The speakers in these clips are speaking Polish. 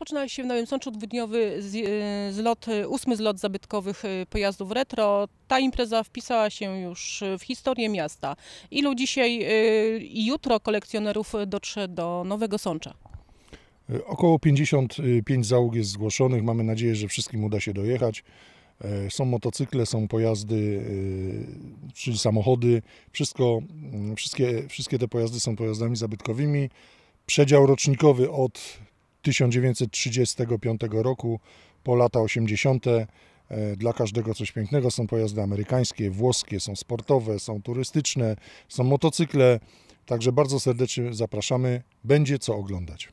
Rozpoczyna się w Nowym Sączu dwudniowy y, zlot, y, ósmy zlot zabytkowych y, pojazdów retro. Ta impreza wpisała się już w historię miasta. Ilu dzisiaj i jutro kolekcjonerów dotrze do Nowego Sącza? Około 55 załóg jest zgłoszonych. Mamy nadzieję, że wszystkim uda się dojechać. Są motocykle, są pojazdy, czyli samochody. Wszystko, mm, wszystkie, wszystkie te pojazdy są pojazdami zabytkowymi. Przedział rocznikowy od 1935 roku po lata 80. E, dla każdego coś pięknego. Są pojazdy amerykańskie, włoskie, są sportowe, są turystyczne, są motocykle. Także bardzo serdecznie zapraszamy. Będzie co oglądać.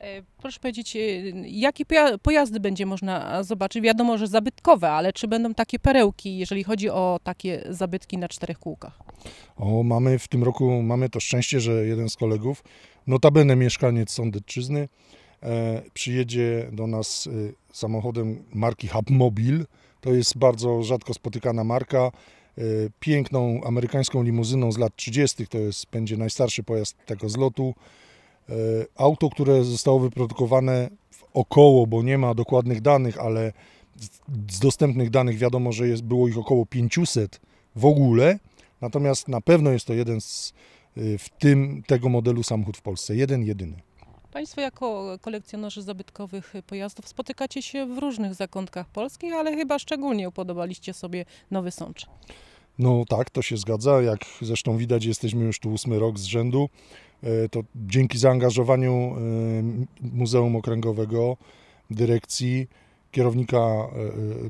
E, proszę powiedzieć, e, jakie pojazdy będzie można zobaczyć? Wiadomo, że zabytkowe, ale czy będą takie perełki, jeżeli chodzi o takie zabytki na czterech kółkach? O, mamy w tym roku, mamy to szczęście, że jeden z kolegów, notabene mieszkaniec Sądecczyzny, E, przyjedzie do nas e, samochodem marki Hubmobil. To jest bardzo rzadko spotykana marka. E, piękną amerykańską limuzyną z lat 30. To jest, będzie najstarszy pojazd tego zlotu. Auto, które zostało wyprodukowane w około, bo nie ma dokładnych danych, ale z dostępnych danych wiadomo, że jest, było ich około 500 w ogóle. Natomiast na pewno jest to jeden z w tym tego modelu samochód w Polsce. Jeden, jedyny. Państwo jako kolekcjonerzy zabytkowych pojazdów spotykacie się w różnych zakątkach Polski, ale chyba szczególnie upodobaliście sobie Nowy Sącz. No tak, to się zgadza. Jak zresztą widać, jesteśmy już tu ósmy rok z rzędu. E, to dzięki zaangażowaniu e, Muzeum Okręgowego, dyrekcji, kierownika e,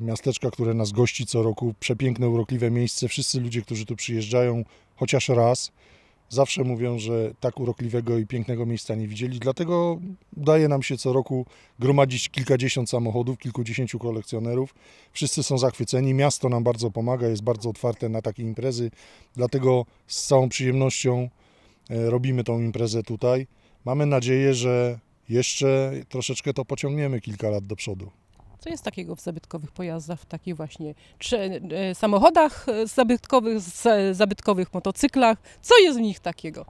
miasteczka, które nas gości co roku. Przepiękne, urokliwe miejsce. Wszyscy ludzie, którzy tu przyjeżdżają chociaż raz, zawsze mówią, że tak urokliwego i pięknego miejsca nie widzieli, dlatego daje nam się co roku gromadzić kilkadziesiąt samochodów, kilkudziesięciu kolekcjonerów. Wszyscy są zachwyceni, miasto nam bardzo pomaga, jest bardzo otwarte na takie imprezy, dlatego z całą przyjemnością e, robimy tą imprezę tutaj. Mamy nadzieję, że jeszcze troszeczkę to pociągniemy kilka lat do przodu. Co jest takiego w zabytkowych pojazdach, w takich właśnie e, samochodach e, zabytkowych, zabytkowych motocyklach? Co jest w nich takiego?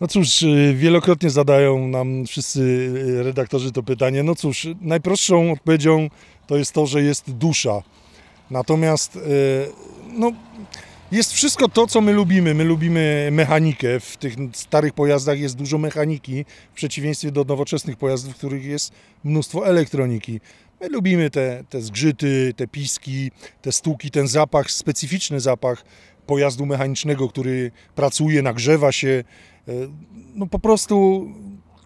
No cóż, e, wielokrotnie zadają nam wszyscy redaktorzy to pytanie. No cóż, najprostszą odpowiedzią to jest to, że jest dusza. Natomiast no, jest wszystko to, co my lubimy. My lubimy mechanikę. W tych starych pojazdach jest dużo mechaniki, w przeciwieństwie do nowoczesnych pojazdów, w których jest mnóstwo elektroniki. My lubimy te, te zgrzyty, te piski, te stuki, ten zapach, specyficzny zapach pojazdu mechanicznego, który pracuje, nagrzewa się. E, no po prostu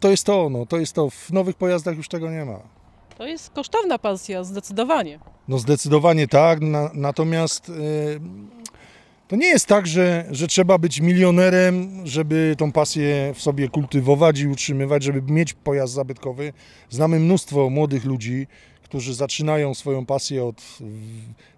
to jest to, no, to jest to. W nowych pojazdach już tego nie ma. To jest kosztowna pasja, zdecydowanie. No zdecydowanie tak, na, natomiast... Yy to nie jest tak, że, że trzeba być milionerem, żeby tą pasję w sobie kultywować i utrzymywać, żeby mieć pojazd zabytkowy. Znamy mnóstwo młodych ludzi, którzy zaczynają swoją pasję od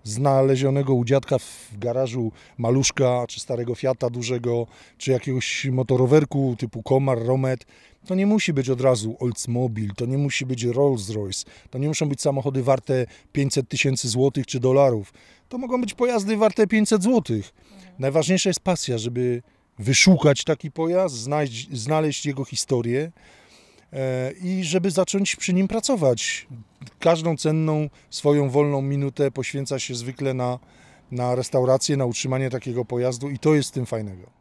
znalezionego u dziadka w garażu maluszka, czy starego Fiata dużego, czy jakiegoś motorowerku typu Komar, Romet. To nie musi być od razu Oldsmobile, to nie musi być Rolls Royce, to nie muszą być samochody warte 500 tysięcy złotych czy dolarów. To mogą być pojazdy warte 500 złotych. Najważniejsza jest pasja, żeby wyszukać taki pojazd, znaleźć, znaleźć jego historię, E, i żeby zacząć przy nim pracować. Każdą cenną swoją wolną minutę poświęca się zwykle na, na restaurację, na utrzymanie takiego pojazdu i to jest tym fajnego.